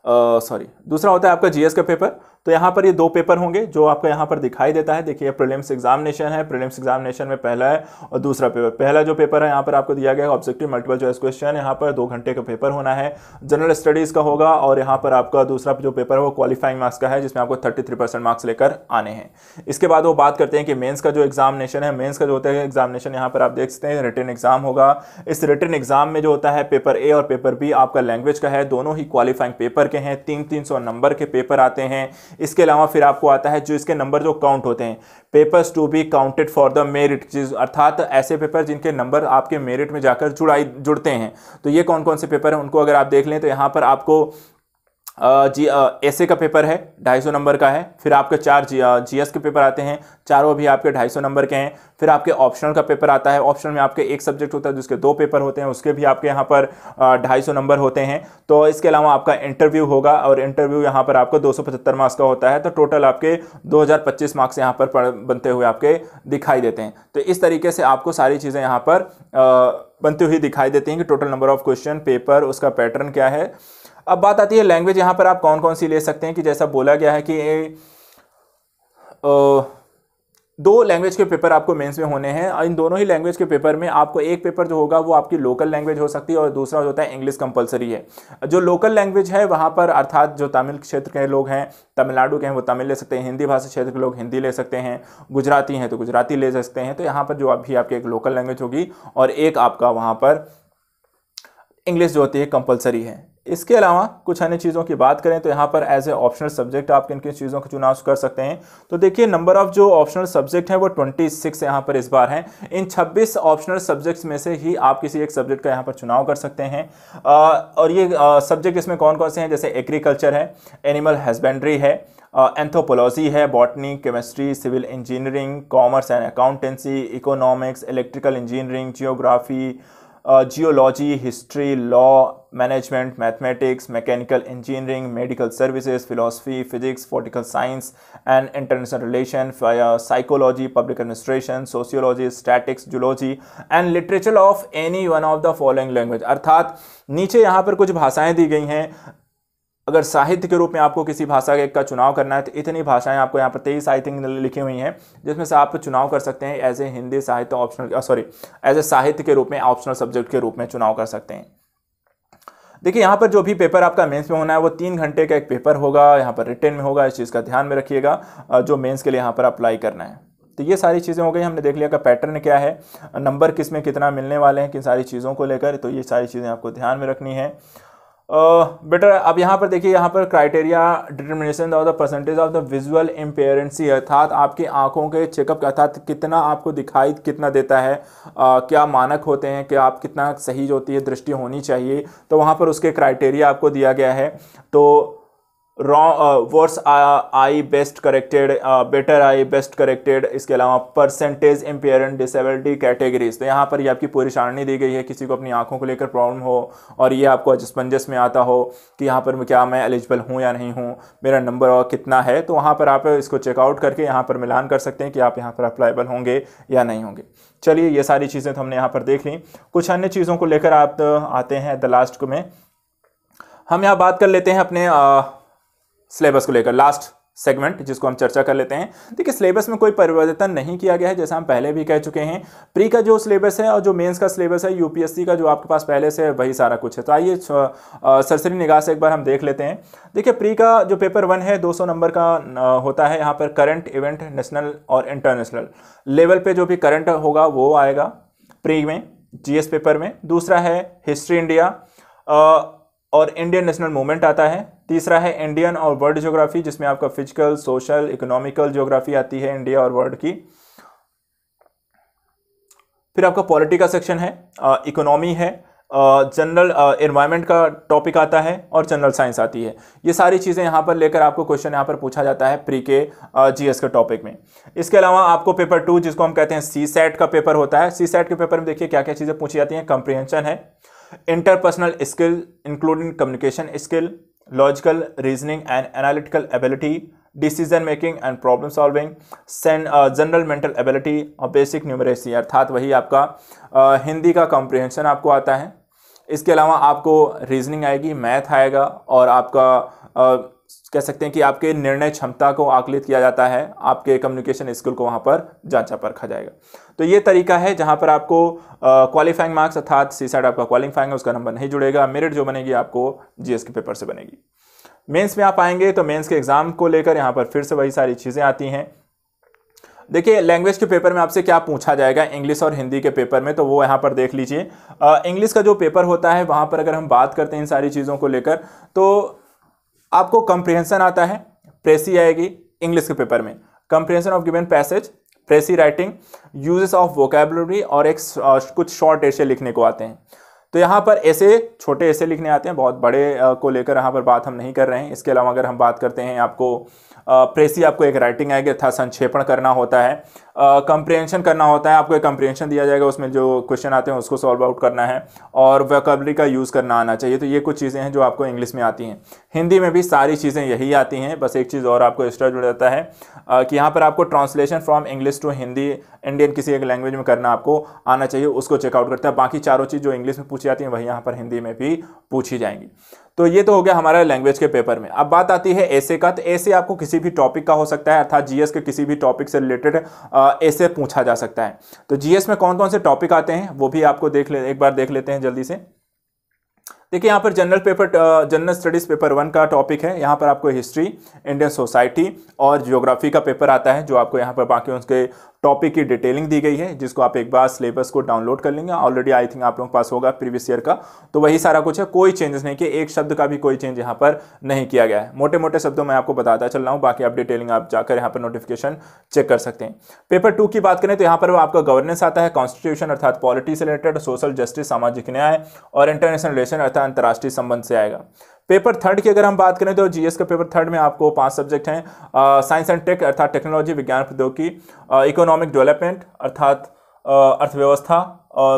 सॉरी दूसरा होता है आपका जीएस का पेपर तो यहाँ पर ये दो पेपर होंगे जो आपको यहाँ पर दिखाई देता है देखिए प्रीलिम्स एग्जामिनेशन है प्रीलिम्स एग्जामिनेशन में पहला है और दूसरा पेपर पहला जो पेपर है यहाँ पर आपको दिया गया है ऑब्जेक्टिव मल्टीपल चॉइस क्वेश्चन यहाँ पर दो घंटे का पेपर होना है जनरल स्टडीज़ का होगा और यहाँ पर आपका दूसरा जो पेपर है वो क्वालिफाइंग मार्क्स का है जिसमें आपको थर्टी मार्क्स लेकर आने हैं इसके बाद वो बात करते हैं कि मेन्स का जो एग्जामिनेशन है मेन्स का जो होता है एग्जामिनेशन यहाँ पर आप देख सकते हैं रिटर्न एग्जाम होगा इस रिटर्न एग्जाम में जो होता है पेपर ए और पेपर बी आपका लैंग्वेज का है दोनों ही क्वालिफाइंग पेपर के हैं तीन तीन सौ नंबर के पेपर आते हैं इसके अलावा फिर आपको आता है जो इसके नंबर जो काउंट होते हैं papers to be counted for the merit अर्थात ऐसे पेपर जिनके नंबर आपके मेरिट में जाकर जुड़ाई जुड़ते हैं तो ये कौन कौन से पेपर हैं उनको अगर आप देख लें तो यहाँ पर आपको जी एस का पेपर है 250 नंबर का है फिर आपके चार जी जीएस के पेपर आते हैं चारों भी आपके 250 नंबर के हैं फिर आपके ऑप्शनल का पेपर आता है ऑप्शनल में आपके एक सब्जेक्ट होता है जिसके दो पेपर होते हैं उसके भी आपके यहाँ पर 250 नंबर होते हैं तो इसके अलावा आपका इंटरव्यू होगा और इंटरव्यू यहाँ पर आपको दो मार्क्स का होता है तो टोटल आपके दो मार्क्स यहाँ पर बनते हुए आपके दिखाई देते हैं तो इस तरीके से आपको सारी चीज़ें यहाँ पर बनती हुई दिखाई देती हैं कि total number of question paper उसका पैटर्न क्या है अब बात आती है लैंग्वेज यहाँ पर आप कौन कौन सी ले सकते हैं कि जैसा बोला गया है कि ओ, दो लैंग्वेज के पेपर आपको मेंस में होने हैं और इन दोनों ही लैंग्वेज के पेपर में आपको एक पेपर जो होगा वो आपकी लोकल लैंग्वेज हो सकती है और दूसरा जो होता है इंग्लिश कंपलसरी है जो लोकल लैंग्वेज है वहाँ पर अर्थात जो तमिल क्षेत्र के लोग हैं तमिलनाडु के हैं वो तमिल ले सकते हैं हिंदी भाषा क्षेत्र के लोग हिंदी ले सकते हैं गुजराती हैं तो गुजराती ले सकते हैं तो यहाँ पर जो अभी आपकी एक लोकल लैंग्वेज होगी और एक आपका वहाँ पर इंग्लिश जो होती है कंपलसरी है इसके अलावा कुछ अन्य चीज़ों की बात करें तो यहाँ पर एज ए ऑप्शनल सब्जेक्ट आप किन किन चीज़ों का चुनाव कर सकते हैं तो देखिए नंबर ऑफ जो ऑप्शनल सब्जेक्ट हैं वो 26 सिक्स यहाँ पर इस बार हैं इन 26 ऑप्शनल सब्जेक्ट्स में से ही आप किसी एक सब्जेक्ट का यहाँ पर चुनाव कर सकते हैं आ, और ये सब्जेक्ट इसमें कौन कौन से हैं जैसे एग्रीकल्चर है एनिमल हस्बेंड्री है एंथोपोलॉजी है botany chemistry civil engineering commerce and accountancy economics electrical engineering geography geology history law management mathematics mechanical engineering medical services philosophy physics political science and international relation psychology public administration sociology statistics zoology and literature of any one of the following language अर्थात नीचे यहाँ पर कुछ भाषाएं दी गई हैं अगर साहित्य के रूप में आपको किसी भाषा का चुनाव करना है तो इतनी भाषाएं आपको यहाँ पर तेईस आई थिंक लिखी हुई हैं जिसमें से आप चुनाव कर सकते हैं एज ए हिंदी साहित्य ऑप्शनल सॉरी एज ए साहित्य के रूप में ऑप्शनल सब्जेक्ट के रूप में चुनाव कर सकते हैं देखिए यहाँ पर जो भी पेपर आपका मेंस में होना है वो तीन घंटे का एक पेपर होगा यहाँ पर रिटर्न में होगा इस चीज़ का ध्यान में रखिएगा uh, जो मेंस के लिए यहाँ पर अप्लाई करना है तो ये सारी चीज़ें हो गई हमने देख लिया का पैटर्न क्या है नंबर किस में कितना मिलने वाले हैं किन सारी चीज़ों को लेकर तो ये सारी चीज़ें आपको ध्यान में रखनी है बेटर अब यहाँ पर देखिए यहाँ पर criteria determination of the percentage of the visual impairency अर्थात आपकी आंखों के चेकअप अर्थात कितना आपको दिखाई कितना देता है uh, क्या मानक होते हैं कि आप कितना सही जो होती है दृष्टि होनी चाहिए तो वहाँ पर उसके क्राइटेरिया आपको दिया गया है तो रॉ worse eye best corrected better eye best corrected इसके अलावा परसेंटेज इम्पेयरेंट डिसेबिलिटी कैटेगरीज तो यहाँ पर ये आपकी पूरी सारणी दी गई है किसी को अपनी आंखों को लेकर प्रॉब्लम हो और ये आपको अजस्पंजस में आता हो कि यहाँ पर क्या मैं एलिजिबल हूँ या नहीं हूँ मेरा नंबर और कितना है तो वहाँ पर आप इसको चेकआउट करके यहाँ पर मिलान कर सकते हैं कि आप यहाँ पर अप्लाइबल होंगे या नहीं होंगे चलिए ये सारी चीज़ें तो हमने यहाँ पर देख ली कुछ अन्य चीज़ों को लेकर आप आते हैं द लास्ट में हम यहाँ बात कर लेते हैं अपने आ, सिलेबस को लेकर लास्ट सेगमेंट जिसको हम चर्चा कर लेते हैं देखिए सिलेबस में कोई परिवर्तन नहीं किया गया है जैसा हम पहले भी कह चुके हैं प्री का जो सिलेबस है और जो मेंस का सिलेबस है यूपीएससी का जो आपके पास पहले से है वही सारा कुछ है तो आइए सरसरी निगाह से एक बार हम देख लेते हैं देखिए प्री का जो पेपर वन है 200 नंबर का होता है यहाँ पर करंट इवेंट नेशनल और इंटरनेशनल लेवल पर जो भी करंट होगा वो आएगा प्री में जी पेपर में दूसरा है हिस्ट्री इंडिया और इंडियन नेशनल मूवमेंट आता है तीसरा है इंडियन और वर्ल्ड ज्योग्राफी जिसमें आपका फिजिकल सोशल इकोनॉमिकल ज्योग्राफी आती है इंडिया और वर्ल्ड की फिर आपका पॉलिटी का सेक्शन है इकोनॉमी है जनरल इन्वायरमेंट का टॉपिक आता है और जनरल साइंस आती है ये सारी चीज़ें यहाँ पर लेकर आपको क्वेश्चन यहाँ पर पूछा जाता है प्री के जीएस के टॉपिक में इसके अलावा आपको पेपर टू जिसको हम कहते हैं सी सेट का पेपर होता है सी सेट के पेपर में देखिए क्या क्या चीज़ें पूछी जाती हैं कंप्रीहेंशन है interpersonal skill including communication skill logical reasoning and analytical ability decision making and problem solving general mental ability और बेसिक न्यूमरेसी अर्थात वही आपका uh, हिंदी का कॉम्प्रिहेंशन आपको आता है इसके अलावा आपको रीजनिंग आएगी मैथ आएगा और आपका uh, कह सकते हैं कि आपके निर्णय क्षमता को आकलित किया जाता है आपके कम्युनिकेशन स्किल को वहाँ पर जांचा परखा जाएगा तो ये तरीका है जहाँ पर आपको क्वालिफाइंग मार्क्स अर्थात सी साइड आपका क्वालिफाइंग है उसका नंबर नहीं जुड़ेगा मेरिट जो बनेगी आपको जीएस के पेपर से बनेगी मेंस में आप आएंगे तो मेंस के एग्ज़ाम को लेकर यहाँ पर फिर से वही सारी चीज़ें आती हैं देखिए लैंग्वेज के पेपर में आपसे क्या पूछा जाएगा इंग्लिश और हिंदी के पेपर में तो वो यहाँ पर देख लीजिए इंग्लिश का जो पेपर होता है वहाँ पर अगर हम बात करते हैं इन सारी चीज़ों को लेकर तो आपको कंप्रिहेंसन आता है प्रेसी आएगी इंग्लिश के पेपर में comprehension of given passage precis writing usages of vocabulary और एक कुछ शॉर्ट ऐसे लिखने को आते हैं तो यहाँ पर ऐसे छोटे ऐसे लिखने आते हैं बहुत बड़े को लेकर यहाँ पर बात हम नहीं कर रहे हैं इसके अलावा अगर हम बात करते हैं आपको प्रेसी आपको एक राइटिंग आएगी अर्थात संक्षेपण करना होता है कंप्रिहेंशन करना होता है आपको एक कंप्रिहेंशन दिया जाएगा उसमें जो क्वेश्चन आते हैं उसको सॉल्व आउट करना है और वेकबलरी का यूज़ करना आना चाहिए तो ये कुछ चीज़ें हैं जो आपको इंग्लिश में आती हैं हिंदी में भी सारी चीज़ें यही आती हैं बस एक चीज़ और आपको एक्स्ट्रा जुड़ जाता है कि यहाँ पर आपको translation from English to Hindi Indian किसी एक लैंग्वेज में करना आपको आना चाहिए उसको चेकआउट करता है बाकी चारों चीज़ जो इंग्लिश में पूछी जाती हैं वही यहाँ पर हिंदी में भी पूछी जाएंगी तो ये तो हो गया हमारा लैंग्वेज के पेपर में अब बात आती है ऐसे का तो ऐसे आपको किसी भी टॉपिक का हो सकता है अर्थात जीएस के किसी भी टॉपिक से रिलेटेड ऐसे पूछा जा सकता है तो जीएस में कौन कौन से टॉपिक आते हैं वो भी आपको देख ले एक बार देख लेते हैं जल्दी से देखिए यहाँ पर general paper general studies paper one का टॉपिक है यहाँ पर आपको हिस्ट्री इंडियन सोसाइटी और ज्योग्राफी का पेपर आता है जो आपको यहाँ पर बाकी उसके टॉपिक की डिटेलिंग दी गई है जिसको आप एक बार सिलेबस को डाउनलोड कर लेंगे ऑलरेडी आई थिंक आप लोगों के पास होगा प्रीवियस ईयर का तो वही सारा कुछ है कोई चेंजेस नहीं किया एक शब्द का भी कोई चेंज यहाँ पर नहीं किया गया है मोटे मोटे शब्दों में आपको बताता चल रहा हूँ बाकी आप डिटेलिंग आप जाकर यहाँ पर नोटिफिकेशन चेक कर सकते हैं पेपर टू की बात करें तो यहाँ पर आपका गवर्नेंस आता है कॉन्स्टिट्यूशन अर्थात पॉलिटी से रिलेटेड सोशल जस्टिस सामाजिक न्याय और इंटरनेशनल रिलेशन अर्थात अंतर्राष्ट्रीय संबंध से आएगा पेपर थर्ड की अगर हम बात करें तो जीएस के पेपर थर्ड में आपको पांच सब्जेक्ट हैं साइंस एंड टेक अर्थात टेक्नोलॉजी विज्ञान प्रौद्योगिकी इकोनॉमिक डेवलपमेंट अर्थात अर्थव्यवस्था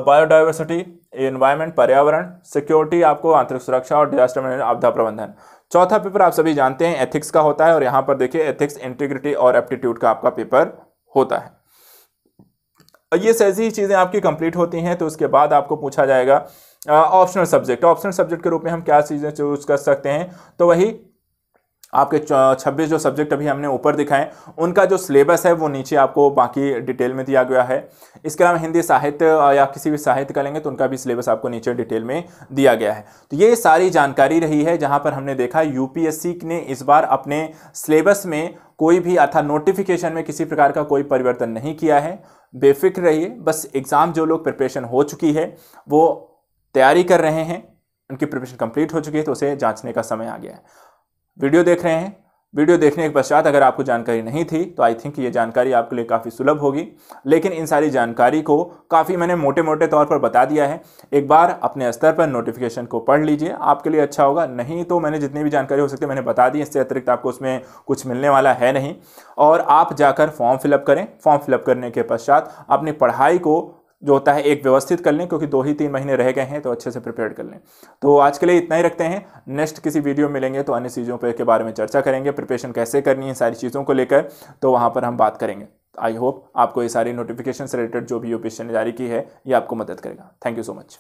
बायोडाइवर्सिटी एनवायरमेंट पर्यावरण सिक्योरिटी आपको आंतरिक सुरक्षा और डिजास्टर मैनेजमेंट आपदा प्रबंधन चौथा पेपर आप सभी जानते हैं एथिक्स का होता है और यहाँ पर देखिए एथिक्स इंटीग्रिटी और एप्टीट्यूड का आपका पेपर होता है ये सैसी ही चीज़ें आपकी कंप्लीट होती हैं तो उसके बाद आपको पूछा जाएगा ऑप्शनल सब्जेक्ट ऑप्शनल सब्जेक्ट के रूप में हम क्या चीज़ें चूज कर सकते हैं तो वही आपके छब्बीस जो सब्जेक्ट अभी हमने ऊपर दिखाए उनका जो सिलेबस है वो नीचे आपको बाकी डिटेल में दिया गया है इसके अलावा हिंदी साहित्य या किसी भी साहित्य का लेंगे तो उनका भी सिलेबस आपको नीचे डिटेल में दिया गया है तो ये सारी जानकारी रही है जहाँ पर हमने देखा यूपीएससी ने इस बार अपने सिलेबस में कोई भी अर्थात नोटिफिकेशन में किसी प्रकार का कोई परिवर्तन नहीं किया है बेफिक्र रहिए बस एग्ज़ाम जो लोग प्रिपरेशन हो चुकी है वो तैयारी कर रहे हैं उनकी प्रिपरेशन कंप्लीट हो चुकी है तो उसे जांचने का समय आ गया है वीडियो देख रहे हैं वीडियो देखने के पश्चात अगर आपको जानकारी नहीं थी तो आई थिंक ये जानकारी आपके लिए काफ़ी सुलभ होगी लेकिन इन सारी जानकारी को काफ़ी मैंने मोटे मोटे तौर पर बता दिया है एक बार अपने स्तर पर नोटिफिकेशन को पढ़ लीजिए आपके लिए अच्छा होगा नहीं तो मैंने जितनी भी जानकारी हो सकती है मैंने बता दी इससे अतिरिक्त आपको उसमें कुछ मिलने वाला है नहीं और आप जाकर फॉर्म फिलअप करें फॉर्म फिलअप करने के पश्चात अपनी पढ़ाई को जो होता है एक व्यवस्थित कर लें क्योंकि दो ही तीन महीने रह गए हैं तो अच्छे से प्रिपेयर कर लें तो आज के लिए इतना ही रखते हैं नेक्स्ट किसी वीडियो मिलेंगे तो अन्य चीज़ों पर के बारे में चर्चा करेंगे प्रिपरेशन कैसे करनी है सारी चीज़ों को लेकर तो वहाँ पर हम बात करेंगे आई होप आपको ये सारी नोटिफिकेशन से रिलेटेड जो भी ओपिशन ने जारी की है ये आपको मदद करेगा थैंक यू सो मच